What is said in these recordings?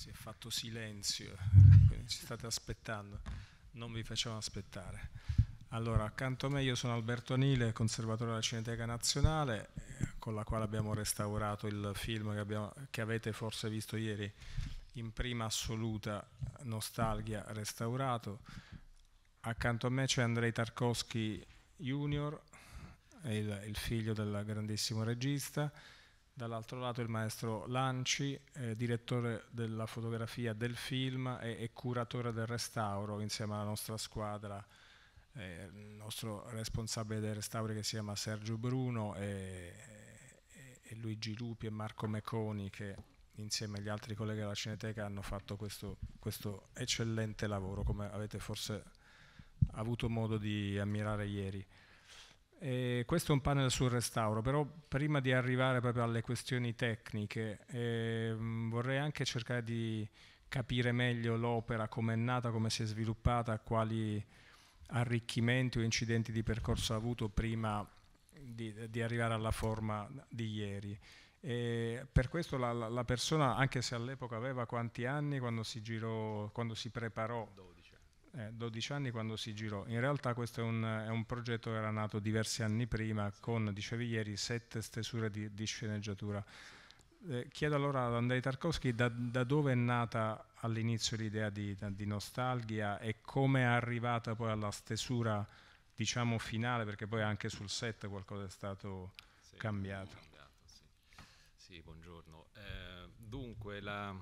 si è fatto silenzio, quindi ci state aspettando, non vi facciamo aspettare. Allora, accanto a me io sono Alberto Nile, conservatore della Cineteca Nazionale, con la quale abbiamo restaurato il film che, abbiamo, che avete forse visto ieri, in prima assoluta nostalgia restaurato. Accanto a me c'è Andrei Tarkovsky Junior, il, il figlio del grandissimo regista, dall'altro lato il maestro Lanci, eh, direttore della fotografia del film e, e, curatore del restauro insieme alla nostra squadra, eh, il nostro responsabile dei restauri che si chiama Sergio Bruno e, e, e Luigi Lupi e Marco Meconi che insieme agli altri colleghi della Cineteca hanno fatto questo, questo eccellente lavoro come avete forse avuto modo di ammirare ieri. E eh, questo è un panel sul restauro, però prima di arrivare proprio alle questioni tecniche eh, vorrei anche cercare di capire meglio l'opera, come è nata, come si è sviluppata, quali arricchimenti o incidenti di percorso ha avuto prima di, di arrivare alla forma di ieri. E per questo la, la, persona, anche se all'epoca aveva quanti anni quando si, girò, quando si preparò? 12 eh, 12 anni quando si girò. In realtà questo è un, è un, progetto che era nato diversi anni prima con, dicevi ieri, sette stesure di, di sceneggiatura. Eh, chiedo allora ad Andrei Tarkovsky da, da dove è nata all'inizio l'idea di, di, nostalgia e come è arrivata poi alla stesura diciamo finale, perché poi anche sul set qualcosa è stato sì, cambiato. cambiato sì. sì. buongiorno. Eh, dunque, la,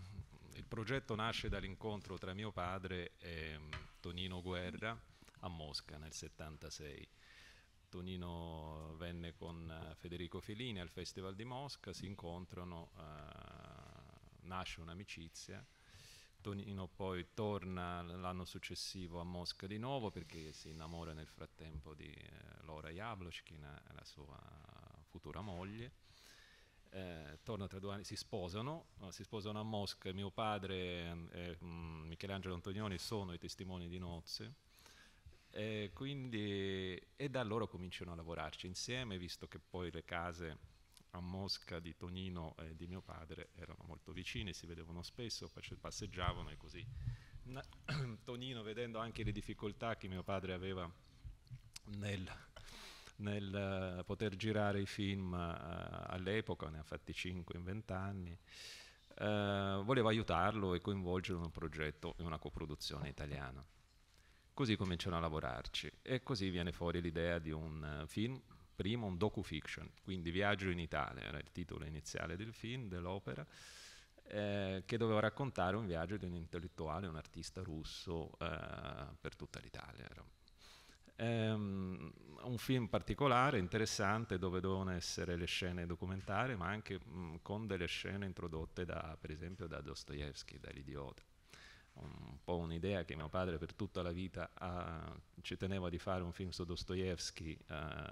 il progetto nasce dall'incontro tra mio padre e Tonino Guerra a Mosca nel 76. Tonino venne con eh, Federico Felini al Festival di Mosca, si incontrano, eh, nasce un'amicizia. Tonino poi torna l'anno successivo a Mosca di nuovo perché si innamora nel frattempo di eh, Laura Jablochkina, la sua futura moglie eh, torna tra due anni, si sposano, si sposano a Mosca, mio padre e mm, Michelangelo Antonioni sono i testimoni di nozze, e, quindi, e da loro cominciano a lavorarci insieme, visto che poi le case a Mosca di Tonino e di mio padre erano molto vicine, si vedevano spesso, passeggiavano e così. Tonino, vedendo anche le difficoltà che mio padre aveva nel nel eh, poter girare i film eh, all'epoca, ne ha fatti 5 in 20 anni. Eh, volevo aiutarlo e coinvolgerlo in un progetto, in una coproduzione italiana. Così cominciano a lavorarci e così viene fuori l'idea di un eh, film, prima un docu-fiction, quindi Viaggio in Italia era il titolo iniziale del film, dell'opera, eh, che doveva raccontare un viaggio di un intellettuale, un artista russo eh, per tutta l'Italia. Ehm, un film particolare, interessante, dove dovevano essere le scene documentarie, ma anche mh, mm, con delle scene introdotte da, per esempio da Dostoevsky, dall'idiota. Un po' un'idea che mio padre per tutta la vita ha, ah, ci teneva di fare un film su Dostoevsky eh,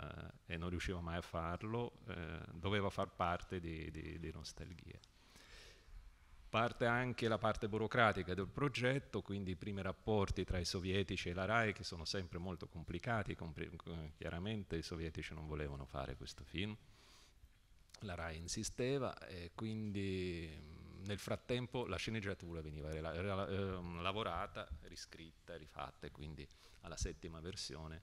e non riusciva mai a farlo, eh, doveva far parte di, di, di nostalgia parte anche la parte burocratica del progetto, quindi i primi rapporti tra i sovietici e la RAI che sono sempre molto complicati, eh, chiaramente i sovietici non volevano fare questo film, la RAI insisteva e quindi mm, nel frattempo la sceneggiatura veniva ehm, lavorata, riscritta, rifatta, e quindi alla settima versione,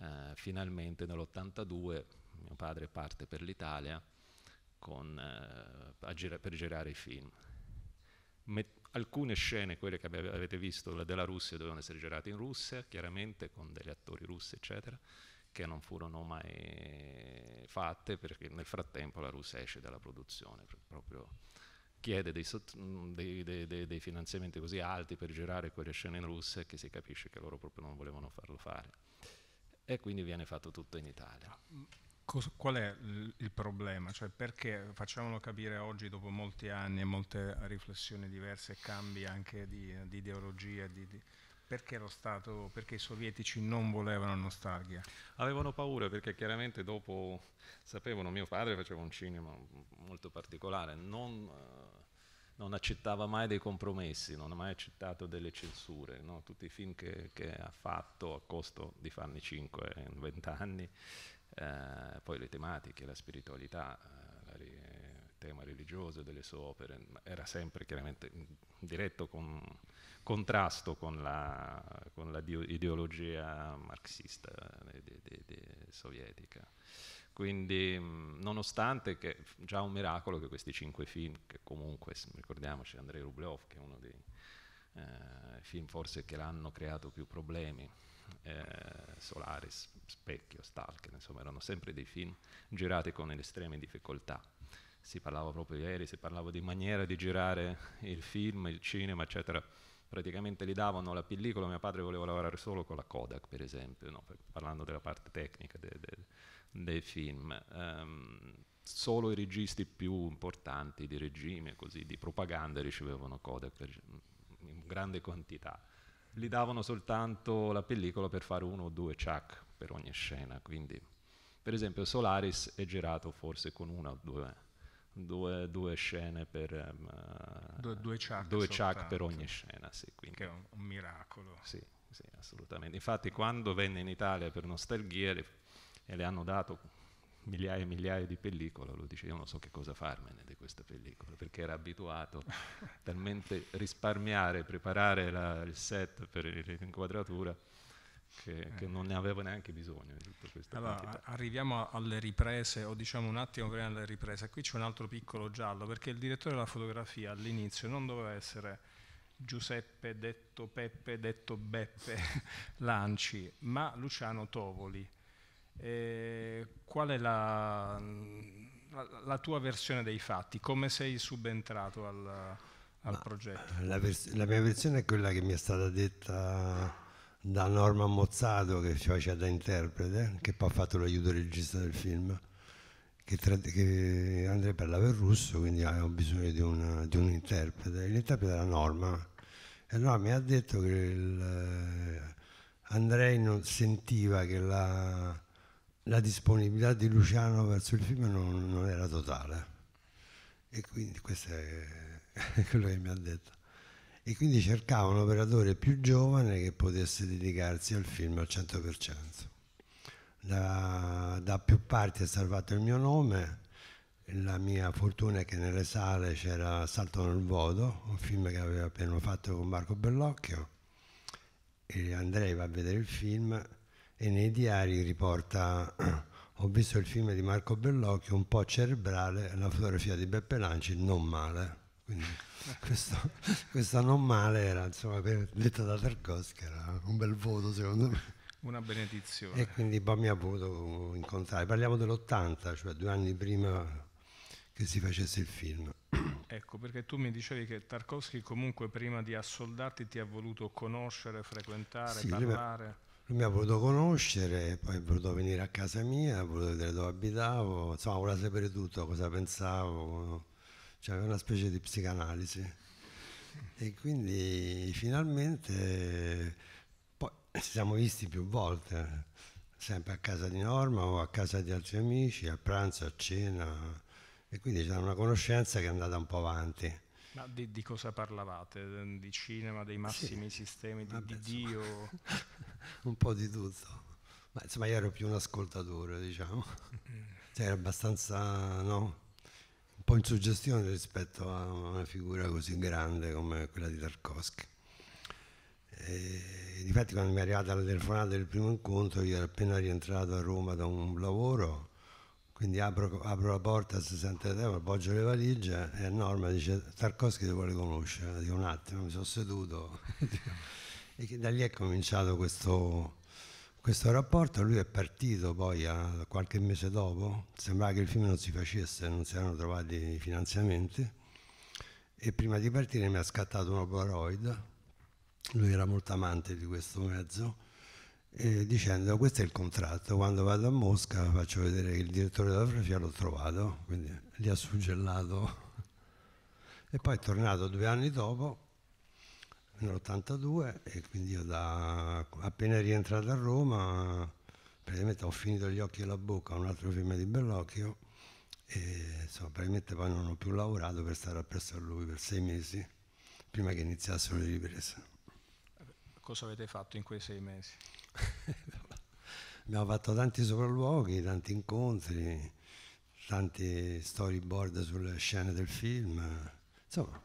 eh, finalmente nell'82 mio padre parte per l'Italia eh, per girare i film alcune scene, quelle che avete visto della Russia, dovevano essere girate in Russia, chiaramente con degli attori russi, eccetera, che non furono mai fatte perché nel frattempo la Russia esce dalla produzione, proprio chiede dei, dei, dei, dei finanziamenti così alti per girare quelle scene in Russia che si capisce che loro proprio non volevano farlo fare. E quindi viene fatto tutto in Italia. Ah, Cos qual è il problema? Cioè perché facciamolo capire oggi dopo molti anni e molte riflessioni diverse e cambi anche di, di ideologia, di, di perché lo Stato, perché i sovietici non volevano nostalgia? Avevano paura perché chiaramente dopo, sapevano, mio padre faceva un cinema molto particolare, non, eh, non accettava mai dei compromessi, non ha mai accettato delle censure, no? tutti i film che, che, ha fatto a costo di farne 5 in 20 anni eh, poi le tematiche, la spiritualità, eh, il tema religioso delle sue opere, mm, era sempre chiaramente in mm, diretto con, contrasto con la, con la dio, ideologia marxista eh, de, de, de, sovietica. Quindi, mm, nonostante che già un miracolo che questi cinque film, che comunque ricordiamoci Andrei Rublev, che è uno dei eh, film forse che l'hanno creato più problemi, eh, Solaris, Specchio, Stalker, insomma erano sempre dei film girati con estreme difficoltà. Si parlava proprio ieri, si parlava di maniera di girare il film, il cinema, eccetera. Praticamente gli davano la pellicola, mio padre voleva lavorare solo con la Kodak, per esempio, no? parlando della parte tecnica de, de, dei film. Um, solo i registi più importanti di regime, così, di propaganda, ricevevano Kodak in grande quantità gli davano soltanto la pellicola per fare uno o due chuck per ogni scena, quindi per esempio Solaris è girato forse con una o due, due, due scene per... Um, due, due chuck, due chuck per ogni scena, sì. Quindi. Che è un, un miracolo. Sì, sì, assolutamente. Infatti quando venne in Italia per Nostalgia e le hanno dato migliaia e migliaia di pellicole, lui dice io non so che cosa farmene di queste pellicole, perché era abituato talmente risparmiare, preparare la, il set per l'inquadratura. Che, eh. che, non ne avevo neanche bisogno di tutta questa allora, Arriviamo alle riprese, o diciamo un attimo prima delle riprese, qui c'è un altro piccolo giallo, perché il direttore della fotografia all'inizio non doveva essere Giuseppe detto Peppe detto Beppe Lanci, ma Luciano Tovoli. Eh, qual è la, la, la, tua versione dei fatti? Come sei subentrato al, al Ma, progetto? Eh, la, la, mia versione è quella che mi è stata detta da Norma Mozzato che faceva da interprete, che poi ha fatto l'aiuto regista del film, che, che Andrea parlava in russo, quindi avevo bisogno di, una, di un interprete. L'interprete era Norma. E allora mi ha detto che il, eh, Andrei non sentiva che la, la disponibilità di Luciano verso il film non, non era totale. E quindi questo è quello che mi ha detto. E quindi cercava un operatore più giovane che potesse dedicarsi al film al 100%. Da, da più parti è salvato il mio nome, la mia fortuna è che nelle sale c'era Salto nel Vodo, un film che avevo appena fatto con Marco Bellocchio, e Andrei va a vedere il film e nei diari riporta ho visto il film di Marco Bellocchio un po' cerebrale la fotografia di Beppe Lanci non male quindi questo, questa non male era insomma detta da Tarkovsky era un bel voto secondo me una benedizione e quindi poi mi ha voluto incontrare parliamo dell'80 cioè due anni prima che si facesse il film Ecco, perché tu mi dicevi che Tarkovsky comunque prima di assoldarti ti ha voluto conoscere, frequentare, sì, parlare. Lui mi ha voluto conoscere, poi è voluto venire a casa mia, ha voluto vedere dove abitavo, insomma voleva sapere tutto, cosa pensavo, cioè una specie di psicanalisi. E quindi finalmente poi ci siamo visti più volte, sempre a casa di Norma o a casa di altri amici, a pranzo, a cena, e quindi c'è una conoscenza che è andata un po' avanti. Ma di, di, cosa parlavate? Ehm, di cinema, dei massimi sì. sistemi, di, Vabbè, di Dio? un po' di tutto. Ma insomma io ero più un ascoltatore, diciamo. Mm. Cioè, era abbastanza, no? Un po' in suggestione rispetto a una figura così grande come quella di Tarkovsky. E, difatti quando mi è arrivata la telefonata del primo incontro io ero appena rientrato a Roma da un lavoro quindi apro, apro la porta a 60 euro, eh, appoggio le valigie e Norma dice Tarkovsky ti vuole conoscere. Dico un attimo, mi sono seduto. e da lì è cominciato questo, questo rapporto. Lui è partito poi a, eh, qualche mese dopo, sembrava che il film non si facesse, non si erano trovati i finanziamenti. E prima di partire mi ha scattato una Polaroid. Lui era molto amante di questo mezzo eh, dicendo questo è il contratto, quando vado a Mosca faccio vedere che il direttore della Frefia l'ho trovato, quindi li ha suggellato. E poi è tornato due anni dopo, nell'82, e quindi io da, appena rientrato a Roma, praticamente ho finito gli occhi e la bocca a un altro film di Bellocchio, e insomma, praticamente poi non ho più lavorato per stare appresso a lui per sei mesi, prima che iniziassero le riprese. Cosa avete fatto in quei sei mesi? Abbiamo fatto tanti sopralluoghi, tanti incontri, tanti storyboard sulle scene del film. Insomma,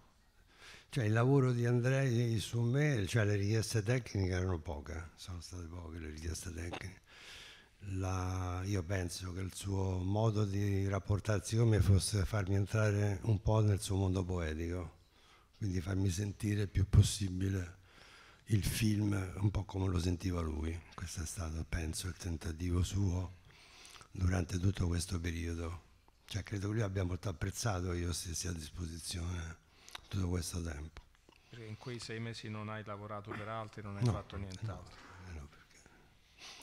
cioè il lavoro di Andrei su me, cioè le richieste tecniche erano poche, sono state poche le richieste tecniche. La, io penso che il suo modo di rapportarsi con me fosse farmi entrare un po' nel suo mondo poetico, quindi farmi sentire il più possibile il film un po' come lo sentiva lui. Questo è stato, penso, il tentativo suo durante tutto questo periodo. Cioè, credo che lui abbia molto apprezzato che io stessi a disposizione tutto questo tempo. Perché in quei sei mesi non hai lavorato per altri, non hai no, fatto nient'altro. No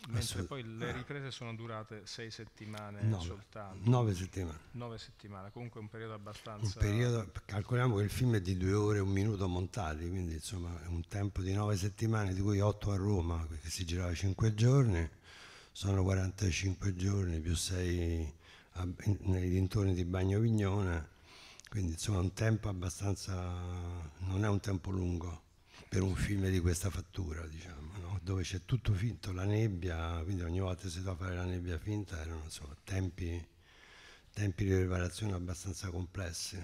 mentre poi le eh. riprese sono durate sei settimane nove, soltanto. Nove settimane. Nove settimane, comunque un periodo abbastanza... Un periodo, calcoliamo che il film è di due ore e un minuto montati, quindi insomma è un tempo di nove settimane, di cui otto a Roma, perché si girava cinque giorni, sono 45 giorni più sei a, nei dintorni di Bagno Vignona, quindi insomma è un tempo abbastanza... non è un tempo lungo per un film di questa fattura, diciamo, no? dove c'è tutto finto, la nebbia, quindi ogni volta si doveva fare la nebbia finta, erano insomma, tempi, tempi di preparazione abbastanza complessi.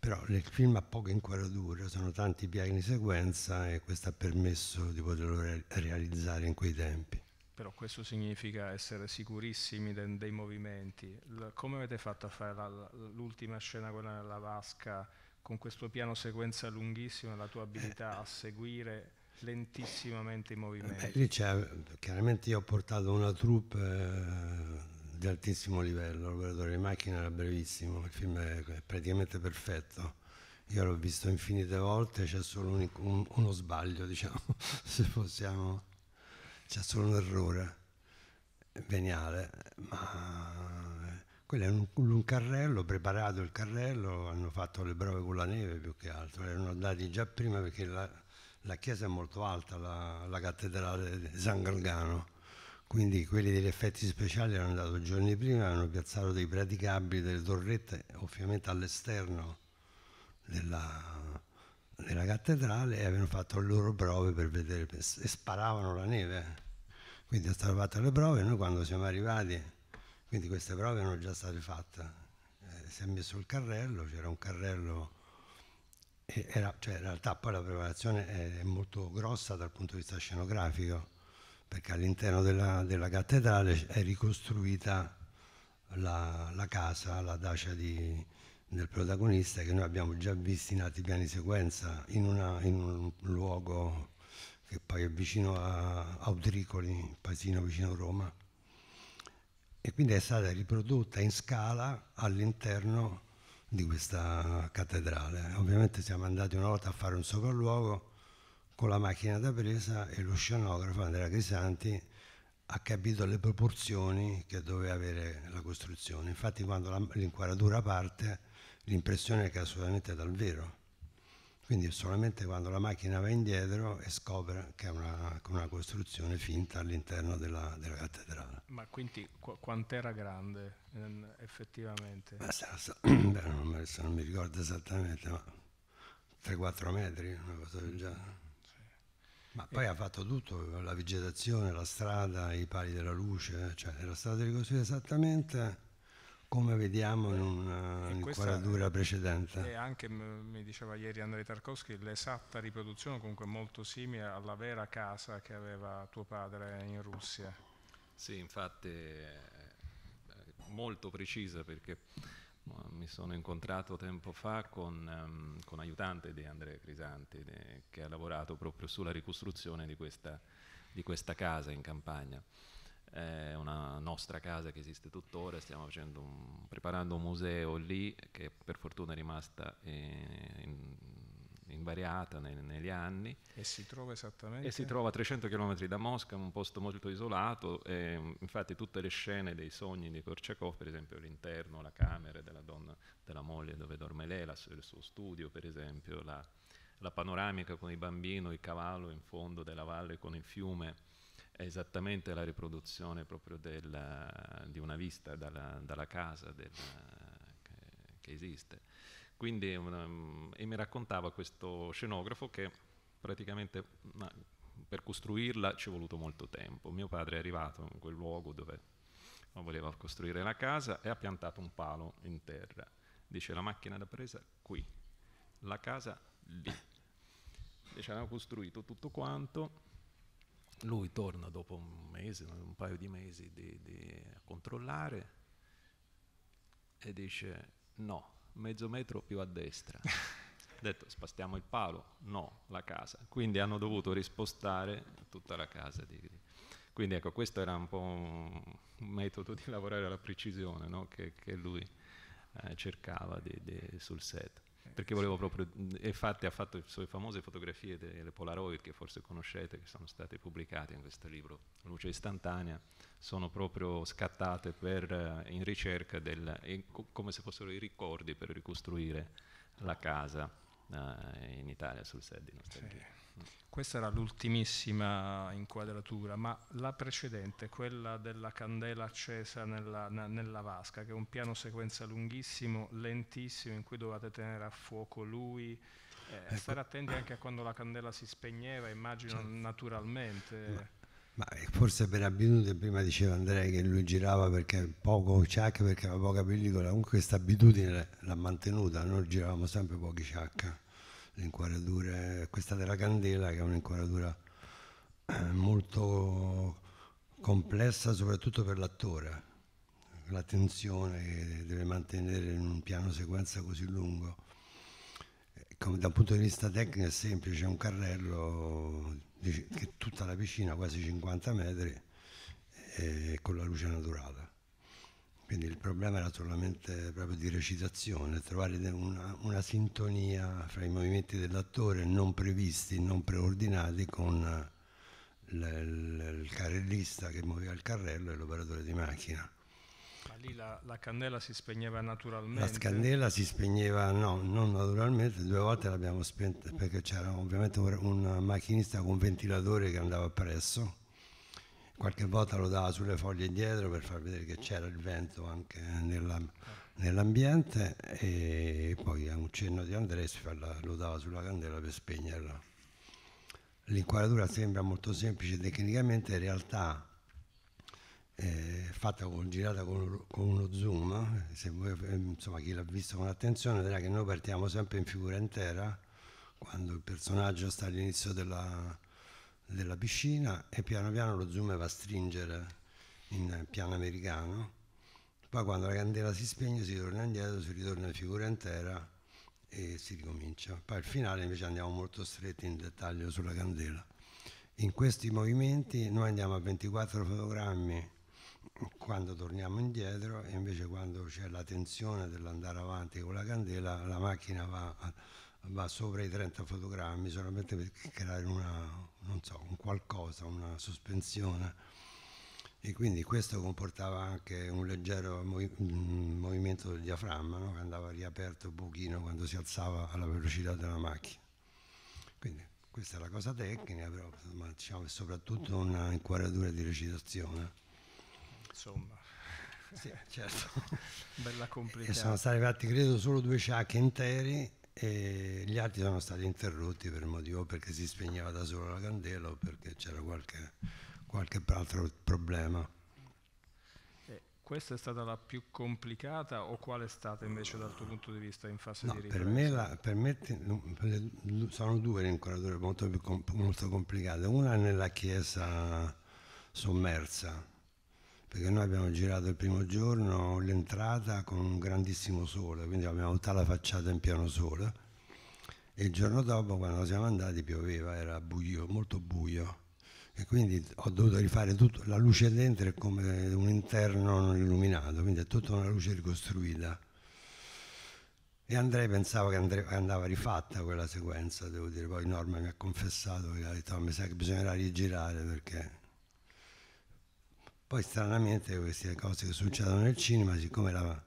Però il film ha poca inquadratura, sono tanti piani di sequenza e questo ha permesso di poterlo re realizzare in quei tempi. Però questo significa essere sicurissimi de dei movimenti. L come avete fatto a fare l'ultima scena, quella nella vasca? con questo piano sequenza lunghissimo la tua abilità eh. a seguire lentissimamente i movimenti. Beh, cioè, chiaramente io ho portato una troupe eh, di altissimo livello, l'operatore di macchina era brevissimo, il film è praticamente perfetto. Io l'ho visto infinite volte, c'è solo un, un, uno sbaglio, diciamo, se possiamo, c'è solo un errore veniale, ma quello è un, un, carrello, preparato il carrello, hanno fatto le prove con la neve più che altro, erano andati già prima perché la, la chiesa è molto alta, la, la cattedrale di San Galgano quindi quelli degli effetti speciali erano andati giorni prima, hanno piazzato dei praticabili, delle torrette, ovviamente all'esterno della, della, cattedrale e avevano fatto le loro prove per vedere, e sparavano la neve. Quindi è stata fatta le prove e noi quando siamo arrivati quindi queste prove erano già state fatte. Eh, si è messo il carrello, c'era un carrello, era, cioè in realtà poi la preparazione è, è, molto grossa dal punto di vista scenografico, perché all'interno della, della cattedrale è ricostruita la, la casa, la dacia di, del protagonista che noi abbiamo già visto in altri piani sequenza in, una, in, un luogo che poi è vicino a Autricoli, un paesino vicino a Roma, e quindi è stata riprodotta in scala all'interno di questa cattedrale. Ovviamente siamo andati una volta a fare un sopralluogo con la macchina da presa e lo scenografo Andrea Crisanti ha capito le proporzioni che doveva avere la costruzione. Infatti quando l'inquadratura parte l'impressione è che assolutamente dal vero quindi solamente quando la macchina va indietro e scopre che è una, una costruzione finta all'interno della, della, cattedrale. Ma quindi qu- quant'era grande ehm, effettivamente? Beh, non, non, mi, ricordo esattamente, ma 3-4 metri, una cosa del genere. Ma poi ha fatto tutto, la vegetazione, la strada, i pali della luce, cioè era stata ricostruita esattamente come vediamo eh, in un'inquadratura eh, precedente. E anche, mi diceva ieri Andrei Tarkovsky, l'esatta riproduzione comunque molto simile alla vera casa che aveva tuo padre in Russia. Sì, infatti eh, molto precisa perché mi sono incontrato tempo fa con, um, con aiutante di Andrea Crisanti de, che ha lavorato proprio sulla ricostruzione di questa, di questa casa in campagna è una nostra casa che esiste tuttora, stiamo un, preparando un museo lì che per fortuna è rimasta eh, in, invariata nei, negli anni. E si trova esattamente? E si trova a 300 km da Mosca, un posto molto isolato, e, infatti tutte le scene dei sogni di Korchakov, per esempio l'interno, la camera della, donna, della moglie dove dorme lei, la, il suo studio per esempio, la, la panoramica con il bambino, il cavallo in fondo della valle con il fiume, è esattamente la riproduzione proprio della, di una vista dalla, dalla casa della, che, che, esiste. Quindi, um, e mi raccontava questo scenografo che praticamente ma, per costruirla ci è voluto molto tempo. Mio padre è arrivato in quel luogo dove voleva costruire la casa e ha piantato un palo in terra. Dice la macchina da presa qui, la casa lì. Ci hanno costruito tutto quanto lui torna dopo un mese, un paio di mesi di, di controllare e dice no, mezzo metro più a destra. Ha detto spastiamo il palo, no, la casa. Quindi hanno dovuto rispostare tutta la casa. Quindi ecco, questo era un po' un metodo di lavorare alla precisione no? che, che, lui eh, cercava di, di, sul set perché volevo proprio, infatti ha fatto le sue famose fotografie delle Polaroid che forse conoscete, che sono state pubblicate in questo libro, Luce istantanea, sono proprio scattate per, eh, in ricerca del, in, come se fossero i ricordi per ricostruire la casa eh, in Italia sul set di nostalgia. Sì. Questa era l'ultimissima inquadratura, ma la precedente, quella della candela accesa nella, na, nella, vasca, che è un piano sequenza lunghissimo, lentissimo, in cui dovete tenere a fuoco lui. Eh, ecco. Stare attenti anche a quando la candela si spegneva, immagino certo. naturalmente. Ma, ma forse Benvenuto prima diceva Andrea che lui girava perché poco ciacca, perché aveva poca pellicola, comunque questa abitudine l'ha mantenuta, noi giravamo sempre pochi ciacca le questa della candela che è un'inquadratura eh, molto complessa soprattutto per l'attore, la tensione che deve mantenere in un piano sequenza così lungo. Eh, come, da un punto di vista tecnico è semplice, è un carrello che tutta la piscina, quasi 50 metri, con la luce naturale. Quindi il problema era solamente proprio di recitazione, trovare una, una sintonia fra i movimenti dell'attore non previsti, non preordinati con il carrellista che muoveva il carrello e l'operatore di macchina. Ma lì la, la, candela si spegneva naturalmente? La candela si spegneva, no, non naturalmente, due volte l'abbiamo spenta perché c'era ovviamente un, un macchinista con un ventilatore che andava appresso qualche volta lo dava sulle foglie indietro per far vedere che c'era il vento anche nella, nell'ambiente e poi a un cenno di Andres lo dava sulla candela per spegnerla. L'inquadratura sembra molto semplice tecnicamente, in realtà è eh, fatta con, girata con, con uno zoom, se voi, eh, insomma, chi l'ha visto con attenzione vedrà che noi partiamo sempre in figura intera quando il personaggio sta all'inizio della, della piscina e piano piano lo zoom va a stringere in piano americano. Poi quando la candela si spegne si torna indietro, si ritorna in figura intera e si ricomincia. Poi al finale invece andiamo molto stretti in dettaglio sulla candela. In questi movimenti noi andiamo a 24 fotogrammi quando torniamo indietro e invece quando c'è la tensione dell'andare avanti con la candela la macchina va, va sopra i 30 fotogrammi solamente per creare una, non so, un qualcosa, una sospensione. E quindi questo comportava anche un leggero movimento del diaframma, no? che andava riaperto un pochino quando si alzava alla velocità della macchina. Quindi questa è la cosa tecnica, però insomma, diciamo, è soprattutto una inquadratura di recitazione. Insomma. Sì, certo. Bella completa. E sono stati fatti, credo, solo due ciacche interi e gli altri sono stati interrotti per motivo perché si spegneva da solo la candela o perché c'era qualche, qualche altro problema. Questa è stata la più complicata o qual è stata invece dal tuo punto di vista in fase no, di ripresa? Per me, la, per me sono due rincolatori molto, molto complicate. Una è nella chiesa sommersa, perché noi abbiamo girato il primo giorno l'entrata con un grandissimo sole, quindi abbiamo tutta la facciata in piano sole e il giorno dopo quando siamo andati pioveva, era buio, molto buio e quindi ho dovuto rifare tutto, la luce dentro è come un interno non illuminato, quindi è tutta una luce ricostruita. E Andrei pensava che andre, andava rifatta quella sequenza, devo dire, poi Norma mi ha confessato che ha detto mi sa che bisognerà rigirare perché poi stranamente queste cose che succedono nel cinema, siccome la,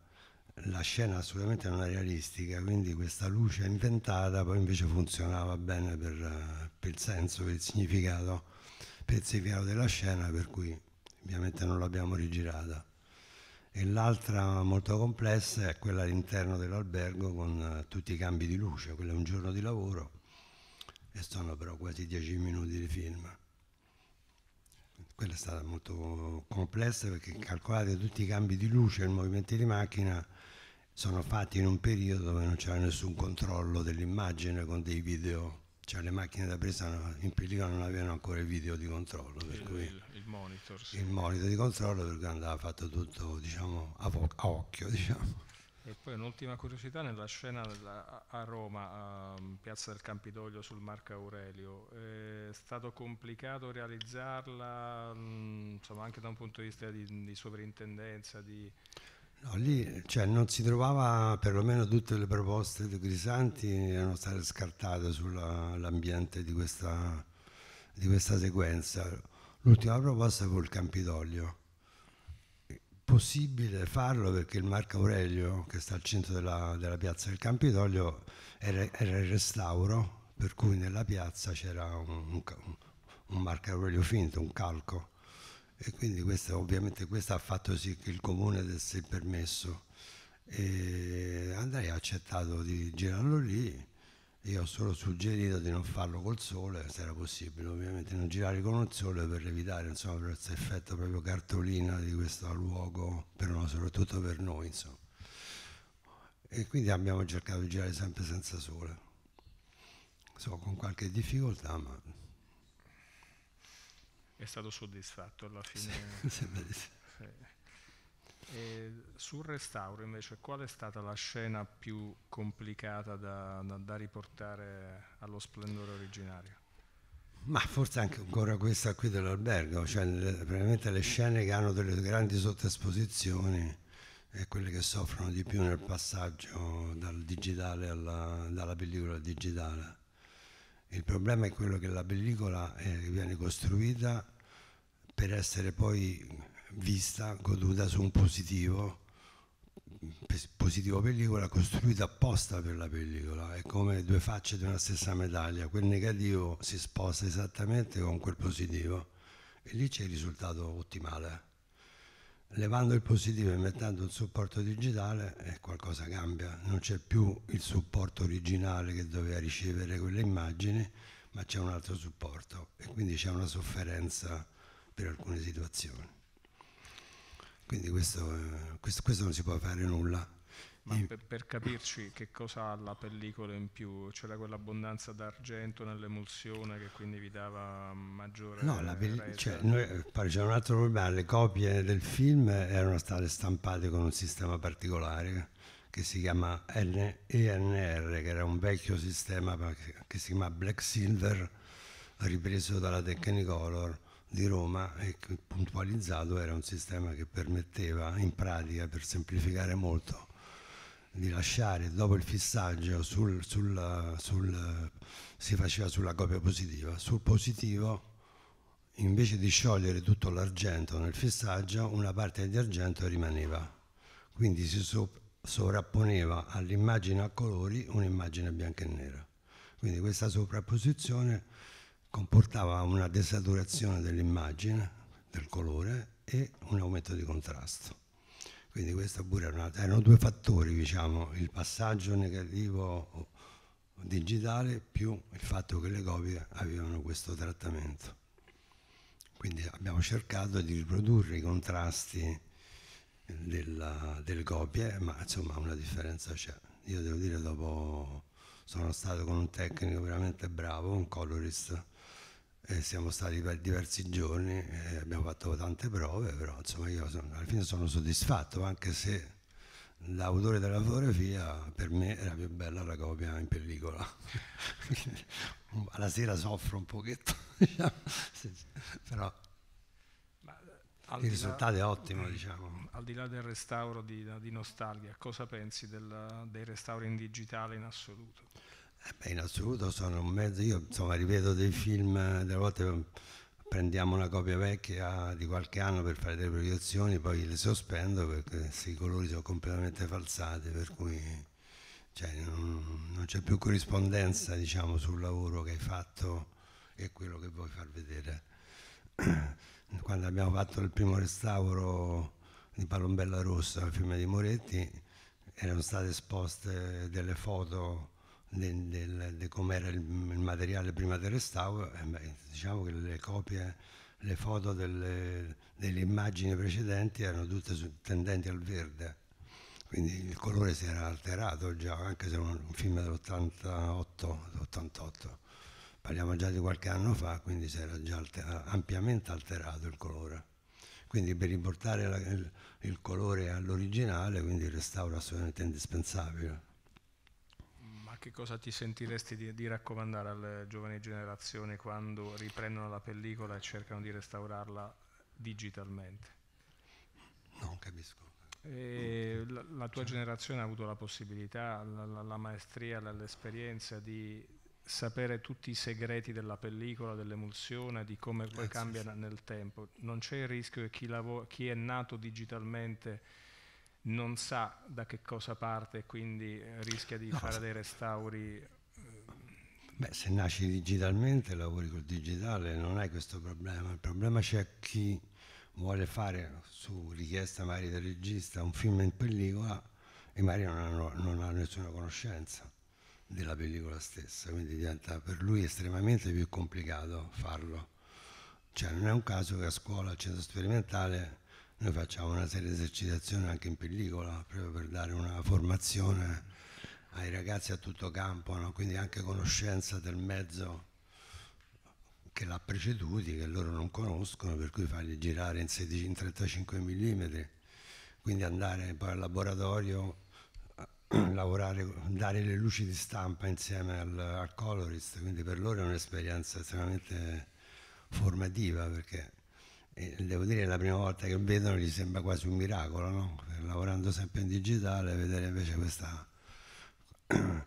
la scena assolutamente non è realistica, quindi questa luce inventata poi invece funzionava bene per, per il senso, per il significato, per della scena, per cui ovviamente non l'abbiamo rigirata. E l'altra molto complessa è quella all'interno dell'albergo con eh, tutti i cambi di luce, quello è un giorno di lavoro e sono però quasi dieci minuti di film quella è stata molto complessa perché calcolate tutti i cambi di luce e il movimento di macchina sono fatti in un periodo dove non c'era nessun controllo dell'immagine con dei video, cioè le macchine da presa in pellicola non avevano ancora il video di controllo, per il, cui il, il, monitor, sì. il monitor di controllo per andava fatto tutto diciamo, a, a occhio. Diciamo. E poi un'ultima curiosità, nella scena della, a Roma, a Piazza del Campidoglio sul Marco Aurelio, eh, è stato complicato realizzarla, mh, mm, insomma, anche da un punto di vista di, di sovrintendenza? Di... No, lì cioè, non si trovava, perlomeno tutte le proposte di Grisanti erano state scartate sull'ambiente di, di questa sequenza. L'ultima proposta fu il Campidoglio possibile farlo perché il Marco Aurelio, che sta al centro della, della piazza del Campidoglio, era, era, il restauro, per cui nella piazza c'era un, un, un Marco Aurelio finto, un calco. E quindi questa, ovviamente questo ha fatto sì che il comune desse il permesso. E Andrea ha accettato di girarlo lì io ho solo suggerito di non farlo col sole, se era possibile, ovviamente non girare con il sole per evitare insomma, questo effetto proprio cartolina di questo luogo, però soprattutto per noi. Insomma. E quindi abbiamo cercato di girare sempre senza sole, so, con qualche difficoltà, ma... È stato soddisfatto alla fine. sì, di Sì, e sul restauro invece qual è stata la scena più complicata da, da, da riportare allo splendore originario? Ma forse anche ancora questa qui dell'albergo, cioè veramente le scene che hanno delle grandi sottoesposizioni e quelle che soffrono di più nel passaggio dal digitale alla, dalla pellicola al digitale. Il problema è quello che la pellicola eh, viene costruita per essere poi vista, goduta su un positivo, positivo pellicola costruita apposta per la pellicola, è come due facce di una stessa medaglia, quel negativo si sposta esattamente con quel positivo e lì c'è il risultato ottimale. Levando il positivo e mettendo il supporto digitale eh, qualcosa cambia, non c'è più il supporto originale che doveva ricevere quelle immagini, ma c'è un altro supporto e quindi c'è una sofferenza per alcune situazioni. Quindi questo, eh, questo, questo non si può fare nulla. Ma per, per, capirci che cosa ha la pellicola in più, c'era quell'abbondanza d'argento nell'emulsione che quindi vi dava maggiore... No, la pellicola. Cioè, noi, eh, c'era un altro problema, le copie del film erano state stampate con un sistema particolare che si chiama N- ENR, che era un vecchio sistema che si chiama Black Silver, ripreso dalla Technicolor di Roma e puntualizzato era un sistema che permetteva in pratica, per semplificare molto, di lasciare dopo il fissaggio sul, sul, sul, si faceva sulla copia positiva, sul positivo invece di sciogliere tutto l'argento nel fissaggio una parte di argento rimaneva, quindi si sovrapponeva all'immagine a colori un'immagine bianca e nera. Quindi questa sovrapposizione comportava una desaturazione dell'immagine, del colore e un aumento di contrasto. Quindi questo pure era una, erano due fattori, diciamo, il passaggio negativo digitale più il fatto che le copie avevano questo trattamento. Quindi abbiamo cercato di riprodurre i contrasti della, delle copie, ma insomma una differenza c'è. Io devo dire dopo sono stato con un tecnico veramente bravo, un colorist, eh, siamo stati per diversi giorni, eh, abbiamo fatto tante prove, però insomma io sono, alla fine sono soddisfatto, anche se l'autore della fotografia per me era più bella la copia in pellicola. alla sera soffro un pochetto, diciamo, però eh, il risultato là, è ottimo, mm. diciamo. Al di là del restauro di, di nostalgia, cosa pensi della, dei restauri in digitale in assoluto? Eh beh, in assoluto sono un mezzo, io insomma rivedo dei film, delle volte prendiamo una copia vecchia di qualche anno per fare delle proiezioni, poi le sospendo perché i colori sono completamente falsati, per cui cioè, non, non c'è più corrispondenza diciamo, sul lavoro che hai fatto e quello che vuoi far vedere. Quando abbiamo fatto il primo restauro di Palombella Rossa, il film di Moretti, erano state esposte delle foto di de, de, de com'era il, il, materiale prima del restauro, eh, diciamo che le copie, le foto delle, delle immagini precedenti erano tutte su, tendenti al verde, quindi il colore si era alterato già, anche se era un, film dell'88, parliamo già di qualche anno fa, quindi si era già alterato, ampiamente alterato il colore. Quindi per riportare la, il, il colore all'originale, quindi il restauro è assolutamente indispensabile che cosa ti sentiresti di, di, raccomandare alle giovani generazioni quando riprendono la pellicola e cercano di restaurarla digitalmente? Non capisco. Non la, la, tua cioè. generazione ha avuto la possibilità, la, la, la maestria, l'esperienza di sapere tutti i segreti della pellicola, dell'emulsione, di come poi eh, cambia nel tempo. Non c'è il rischio che chi, chi è nato digitalmente non sa da che cosa parte e quindi eh, rischia di no, fare dei restauri. Eh, Beh, se nasci digitalmente lavori col digitale, non hai questo problema. Il problema c'è chi vuole fare su richiesta magari del regista un film in pellicola e magari non, hanno, non ha nessuna conoscenza della pellicola stessa, quindi diventa per lui estremamente più complicato farlo. Cioè non è un caso che a scuola, al centro sperimentale, noi facciamo una serie di esercitazioni anche in pellicola proprio per dare una formazione ai ragazzi a tutto campo, no? quindi anche conoscenza del mezzo che l'ha preceduti, che loro non conoscono, per cui farli girare in, 16, in 35 mm, quindi andare poi al laboratorio a lavorare, dare le luci di stampa insieme al, al colorist, quindi per loro è un'esperienza estremamente formativa perché devo dire che la prima volta che vedono gli sembra quasi un miracolo, no? lavorando sempre in digitale, vedere invece questa,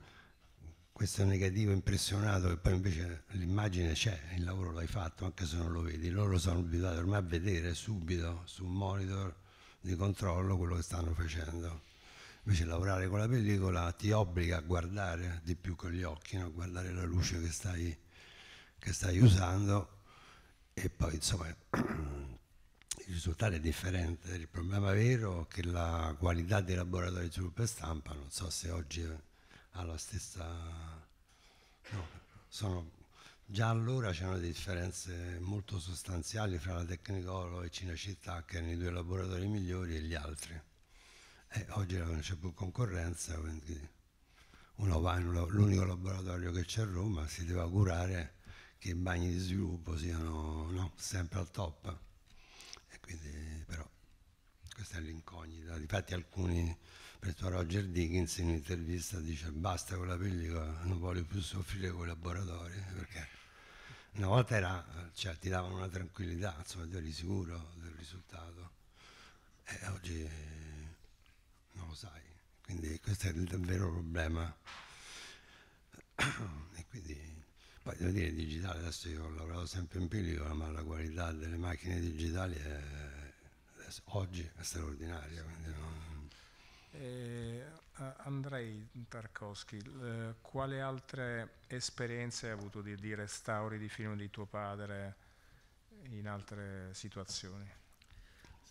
questo negativo impressionato che poi invece l'immagine c'è, il lavoro l'hai fatto anche se non lo vedi, loro sono abituati ormai a vedere subito su un monitor di controllo quello che stanno facendo. Invece lavorare con la pellicola ti obbliga a guardare di più con gli occhi, no? guardare la luce che stai, che stai usando e poi insomma il risultato è differente. Il problema vero è che la qualità dei laboratori di sviluppo e stampa, non so se oggi ha la stessa... No, sono... già allora c'erano differenze molto sostanziali fra la Tecnicolo e Cinecittà, che erano i due laboratori migliori, e gli altri. E oggi non c'è più concorrenza, quindi uno va in l'unico laboratorio che c'è a Roma, si deve augurare che i bagni di sviluppo siano no, sempre al top. Quindi, però, questa è l'incognita. Difatti alcuni, per esempio Roger Dickens in un'intervista dice basta con la pellicola, non voglio più soffrire con i laboratori, perché una volta era, cioè, ti davano una tranquillità, insomma, tu eri sicuro del risultato. E oggi non lo sai. Quindi questo è il vero problema. e quindi poi devo dire, digitale, adesso io ho lavorato sempre in pellicola, ma la qualità delle macchine digitali è, adesso, oggi è straordinaria. Non... Eh, Andrei Tarkovsky, eh, quale altre esperienze hai avuto di, di restauri di film di tuo padre in altre situazioni?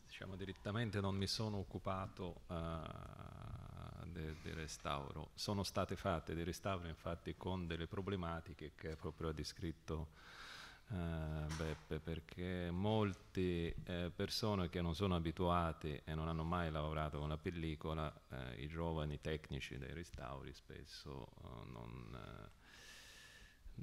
diciamo direttamente non mi sono occupato uh, del, del restauro. Sono state fatte dei restauri infatti con delle problematiche che proprio ha descritto Uh, Beppe, perché molte eh, persone che non sono abituate e non hanno mai lavorato con la pellicola, eh, i giovani tecnici dei restauri spesso uh, non, eh,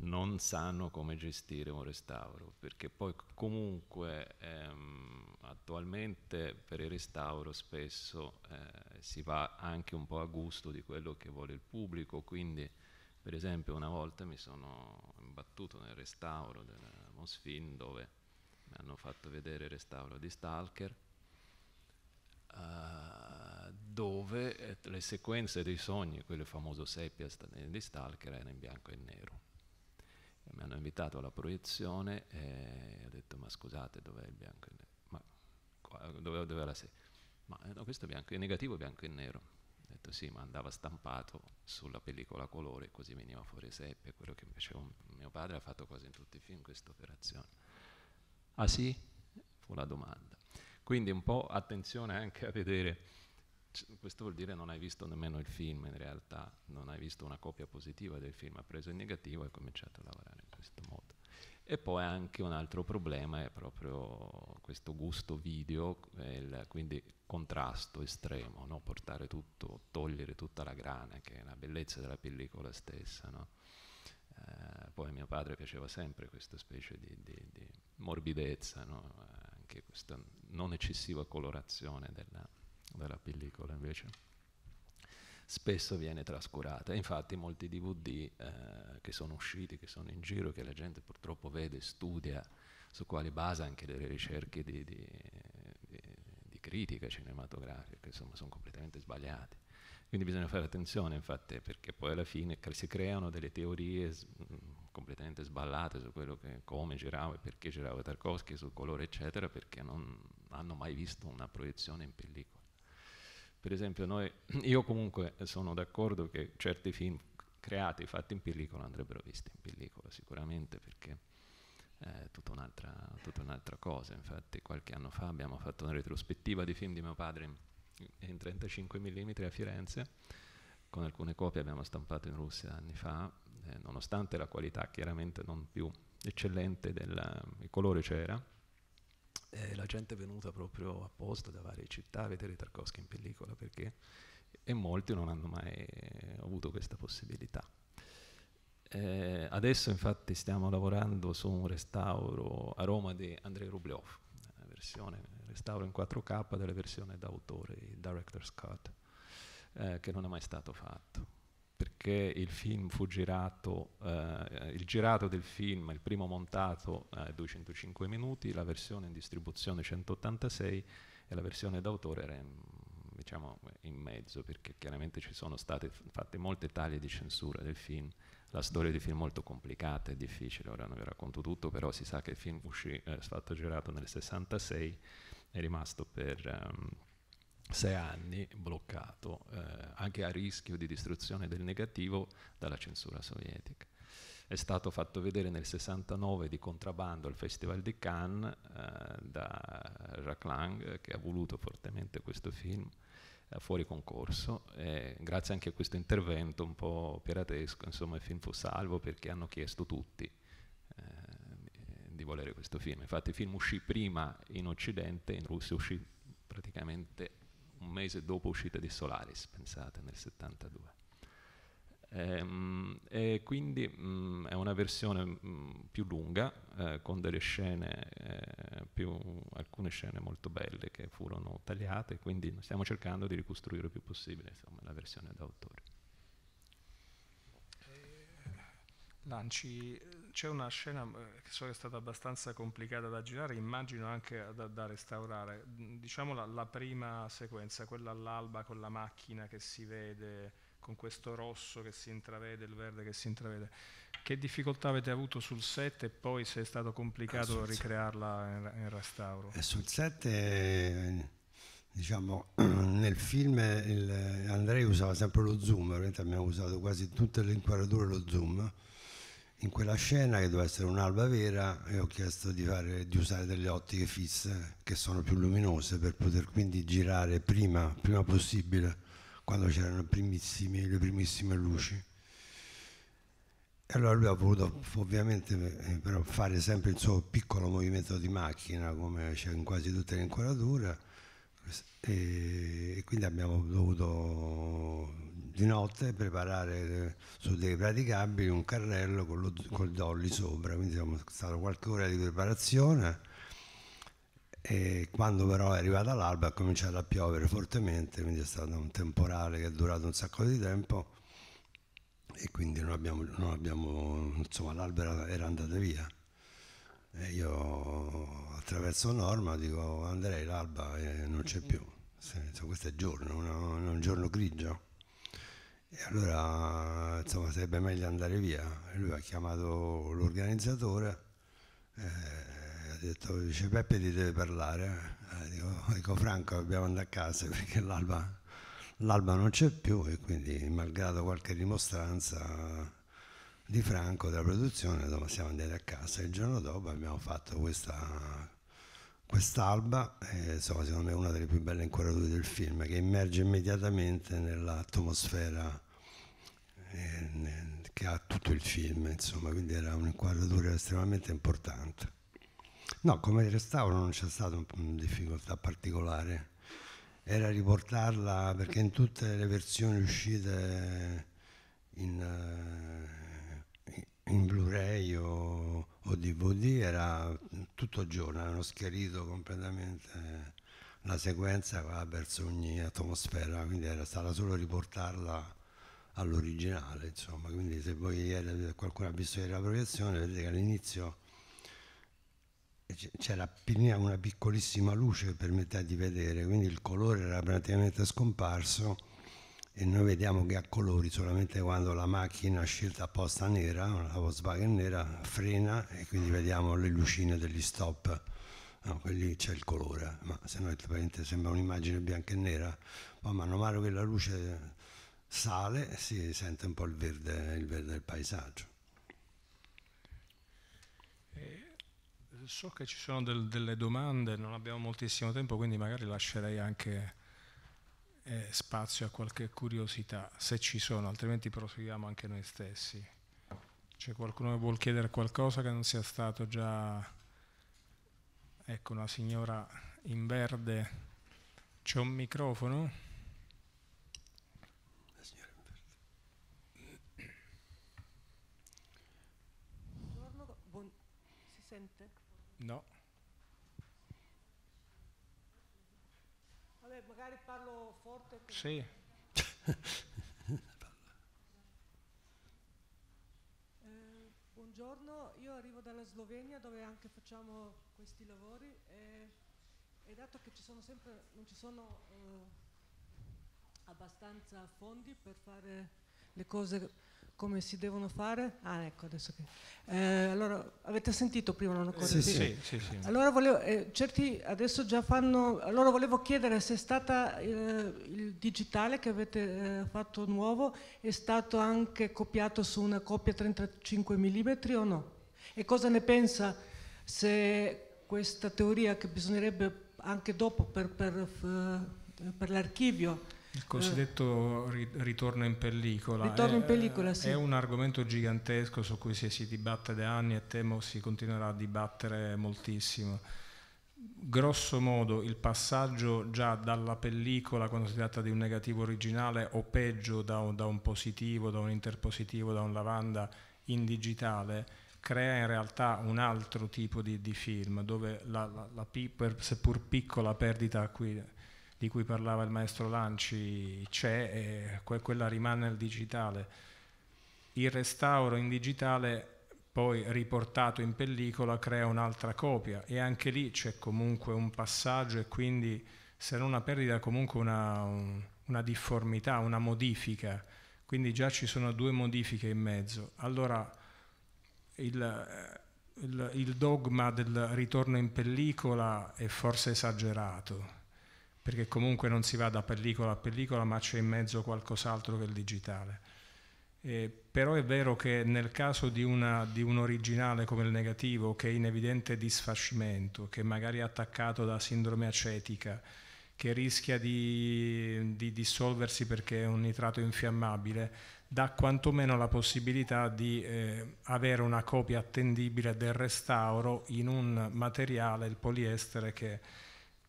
non sanno come gestire un restauro, perché poi comunque ehm, attualmente per il restauro spesso eh, si va anche un po' a gusto di quello che vuole il pubblico, quindi per esempio una volta mi sono imbattuto nel restauro della Mosfin dove mi hanno fatto vedere il restauro di Stalker. Uh, dove le sequenze dei sogni, quello famoso seppia di Stalker, era in bianco e nero mi hanno invitato alla proiezione e ho detto ma scusate dov'è il bianco e nero? Ma qua, dove, dove la sedia? Ma eh, no, questo è bianco, è negativo bianco e nero. Ho detto sì, ma andava stampato sulla pellicola colore così veniva fuori seppe, quello che faceva mio padre ha fatto quasi in tutti i film questa operazione. Ah sì? Fu la domanda. Quindi un po' attenzione anche a vedere questo vuol dire non hai visto nemmeno il film, in realtà non hai visto una copia positiva del film, ha preso il negativo e hai cominciato a lavorare in questo modo. E poi anche un altro problema è proprio questo gusto video, il, quindi contrasto estremo, no? portare tutto, togliere tutta la grana, che è la bellezza della pellicola stessa. No? Eh, poi mio padre piaceva sempre questa specie di, di, di morbidezza, no? anche questa non eccessiva colorazione della, della pellicola invece spesso viene trascurata. Infatti molti DVD eh, che sono usciti, che sono in giro, che la gente purtroppo vede, studia, su quali basa anche delle ricerche di, di, di, di critica cinematografica, insomma sono completamente sbagliati. Quindi bisogna fare attenzione, infatti, perché poi alla fine si creano delle teorie completamente sballate su quello che, come girava e perché girava Tarkovsky, sul colore, eccetera, perché non hanno mai visto una proiezione in pellicola. Per esempio, noi, io comunque sono d'accordo che certi film creati, fatti in pellicola, andrebbero visti in pellicola sicuramente perché è eh, tutta un'altra, tutta un'altra cosa. Infatti qualche anno fa abbiamo fatto una retrospettiva di film di mio padre in 35 mm a Firenze, con alcune copie abbiamo stampato in Russia anni fa, eh, nonostante la qualità chiaramente non più eccellente, del, il colore c'era, eh, la gente è venuta proprio apposta da varie città a vedere Tarkovsky in pellicola perché e molti non hanno mai avuto questa possibilità. Eh, adesso infatti stiamo lavorando su un restauro a Roma di Andrei Rublev, versione, restauro in 4K della versione d'autore, il Director's Cut, eh, che non è mai stato fatto perché il film fu girato, eh, il girato del film, il primo montato eh, 205 minuti, la versione in distribuzione 186 e la versione d'autore era in, diciamo, in mezzo perché chiaramente ci sono state fatte molte taglie di censura del film. La storia di film è molto complicata e difficile, ora non vi racconto tutto, però si sa che il film uscì, è eh, stato girato nel 66, è rimasto per... Um, sei anni bloccato, eh, anche a rischio di distruzione del negativo dalla censura sovietica. È stato fatto vedere nel 69 di contrabbando al Festival di Cannes eh, da Jacques Lang, che ha voluto fortemente questo film eh, fuori concorso. grazie anche a questo intervento un po' piratesco, insomma, il film fu salvo perché hanno chiesto tutti eh, di volere questo film. Infatti il film uscì prima in Occidente, in Russia uscì praticamente un mese dopo uscita di Solaris, pensate, nel 72. Ehm, e, quindi mh, mm, è una versione mh, mm, più lunga, eh, con delle scene, eh, più, alcune scene molto belle che furono tagliate, quindi stiamo cercando di ricostruire il più possibile insomma, la versione d'autore. Lanci, c'è una scena eh, che so che è stata abbastanza complicata da girare, immagino anche da, da restaurare. Mm, diciamo la, la, prima sequenza, quella all'alba con la macchina che si vede, con questo rosso che si intravede, il verde che si intravede. Che difficoltà avete avuto sul set e poi se è stato complicato ah, ricrearla in, in restauro? Eh, sul set, eh, diciamo, nel film il, Andrei usava sempre lo zoom, abbiamo usato quasi tutte le inquadrature lo zoom in quella scena che doveva essere un'alba vera e ho chiesto di, fare, di, usare delle ottiche fisse che sono più luminose per poter quindi girare prima, prima possibile quando c'erano le primissime luci. E allora lui ha voluto ovviamente eh, però fare sempre il suo piccolo movimento di macchina come c'è in quasi tutte le inquadrature e quindi abbiamo dovuto di notte preparare su dei praticabili un carrello con, lo, col dolly sopra, quindi siamo stati qualche ora di preparazione e quando però è arrivata l'alba ha cominciato a piovere fortemente, quindi è stato un temporale che è durato un sacco di tempo e quindi non abbiamo, non abbiamo insomma l'albero era andata via. E io attraverso Norma dico Andrei l'alba eh, non c'è più, sì, insomma, questo è giorno, un, un giorno grigio. E allora, insomma, sarebbe meglio andare via. lui ha chiamato l'organizzatore e eh, ha detto, dice Peppe ti deve parlare. Eh, dico, dico, ecco, Franco dobbiamo andare a casa perché l'alba, l'alba non c'è più e quindi malgrado qualche rimostranza di Franco della produzione siamo andati a casa il giorno dopo abbiamo fatto questa Quest'alba è eh, insomma, secondo me una delle più belle inquadrature del film che immerge immediatamente nell'atmosfera eh, che ha tutto il film, insomma, quindi era un'inquadratura estremamente importante. No, come restauro non c'è stata una difficoltà particolare, era riportarla perché in tutte le versioni uscite in, eh, in Blu-ray o o DVD era tutto giorno, avevano schiarito completamente la sequenza verso ogni atmosfera, quindi era stata solo riportarla all'originale, insomma, quindi se voi ieri qualcuno ha visto ieri la proiezione, vedete che all'inizio c'era una piccolissima luce che permetteva di vedere, quindi il colore era praticamente scomparso e noi vediamo che ha colori solamente quando la macchina scelta apposta nera, la Volkswagen nera, frena e quindi vediamo le lucine degli stop. No, lì c'è il colore, ma se no sembra un'immagine bianca e nera, poi man mano che la luce sale si sente un po' il verde, il verde del paesaggio. Eh, so che ci sono del, delle domande, non abbiamo moltissimo tempo, quindi magari lascerei anche eh, spazio a qualche curiosità, se ci sono, altrimenti proseguiamo anche noi stessi. C'è cioè, qualcuno che vuol chiedere qualcosa che non sia stato già... Ecco, una signora in verde. C'è un microfono? La signora in verde. Buongiorno, buon... si sente? No. magari parlo forte. Sì. eh, buongiorno, io arrivo dalla Slovenia dove anche facciamo questi lavori e, e dato che ci sono sempre, non ci sono eh, abbastanza fondi per fare le cose come si devono fare? Ah, ecco, adesso che... Eh, allora, avete sentito prima, non ho ancora sì, sì, sì, sì, Allora volevo, eh, certi adesso già fanno... Allora volevo chiedere se è stata eh, il digitale che avete eh, fatto nuovo, è stato anche copiato su una coppia 35 mm o no? E cosa ne pensa se questa teoria che bisognerebbe anche dopo per, per, eh, per l'archivio il cosiddetto ritorno in pellicola. Ritorno in pellicola, è, sì. È un argomento gigantesco su cui si, si dibatte da anni e temo si continuerà a dibattere moltissimo. Grosso modo il passaggio già dalla pellicola quando si tratta di un negativo originale o peggio da un, da un positivo, da un interpositivo, da un lavanda in digitale crea in realtà un altro tipo di, di film dove la, la, la seppur piccola perdita qui di cui parlava il maestro Lanci c'è e quella rimane nel digitale. Il restauro in digitale poi riportato in pellicola crea un'altra copia e anche lì c'è comunque un passaggio e quindi se non una perdita comunque una, un, una difformità, una modifica, quindi già ci sono due modifiche in mezzo. Allora il, il, il dogma del ritorno in pellicola è forse esagerato perché comunque non si va da pellicola a pellicola, ma c'è in mezzo qualcos'altro che il digitale. Eh, però è vero che nel caso di, una, di, un originale come il negativo, che è in evidente disfacimento, che magari è attaccato da sindrome acetica, che rischia di, di dissolversi perché è un nitrato infiammabile, dà quantomeno la possibilità di eh, avere una copia attendibile del restauro in un materiale, il poliestere, che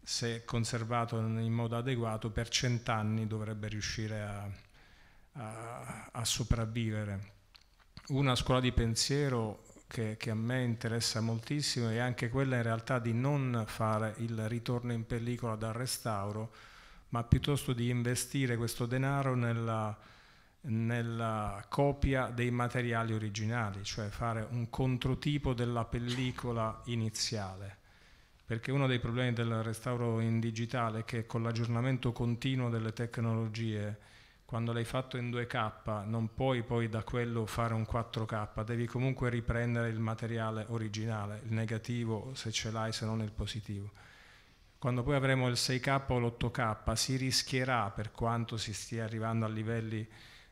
se conservato in modo adeguato, per cent'anni dovrebbe riuscire a, a, a, sopravvivere. Una scuola di pensiero che, che, a me interessa moltissimo è anche quella in realtà di non fare il ritorno in pellicola dal restauro, ma piuttosto di investire questo denaro nella, nella copia dei materiali originali, cioè fare un controtipo della pellicola iniziale perché uno dei problemi del restauro in digitale è che con l'aggiornamento continuo delle tecnologie, quando l'hai fatto in 2K, non puoi poi da quello fare un 4K, devi comunque riprendere il materiale originale, il negativo se ce l'hai, se non il positivo. Quando poi avremo il 6K o l'8K si rischierà, per quanto si stia arrivando a livelli